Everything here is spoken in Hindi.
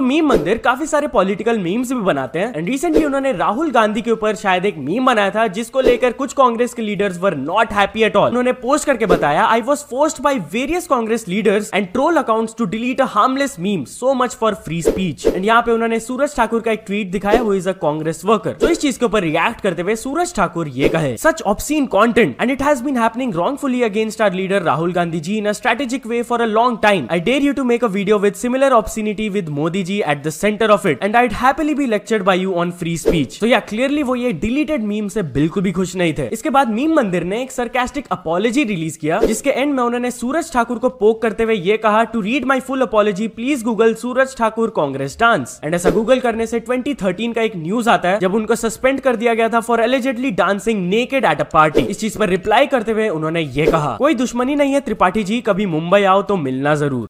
तो मीम मंदिर काफी सारे पॉलिटिकल मीम्स भी बनाते हैं एंड रिसेंटली उन्होंने राहुल गांधी के ऊपर शायद एक मीम बनाया था जिसको लेकर कुछ कांग्रेस के leaders were not happy at all उन्होंने पोस्ट करके बताया I was forced by various Congress leaders and troll account to delete a harmless meme so much for free speech एंड यहाँ पे उन्होंने सूरज ठाकुर का एक ट्वीट दिखाया हुई इज अ कांग्रेस वर्कर तो इस चीज के ऊपर रिएक्ट करते हुए सूरज ठाकुर ये कहे such obscene content and it has been happening wrongfully against our leader Rahul Gandhi ji in a strategic way for a long time I dare you to make a video with similar obscenity with Modi ji ideology at the center of it and I'd happily be lectured by you on free speech. So yeah, clearly वो ये deleted meme से बिल्कुल भी खुश नहीं थे इसके बाद मीम मंदिर ने एक sarcastic apology रिलीज किया जिसके एंड में उन्होंने सूरज ठाकुर को पोक करते हुए ये कहा to read my full apology please Google Suraj Thakur Congress dance and ऐसा गूगल करने से 2013 का एक न्यूज आता है जब उनको सस्पेंड कर दिया गया था for allegedly dancing naked at a party इस चीज पर रिप्लाई करते हुए उन्होंने ये कहा कोई दुश्मनी नहीं है त्रिपाठी जी कभी मुंबई आओ तो मिलना जरूर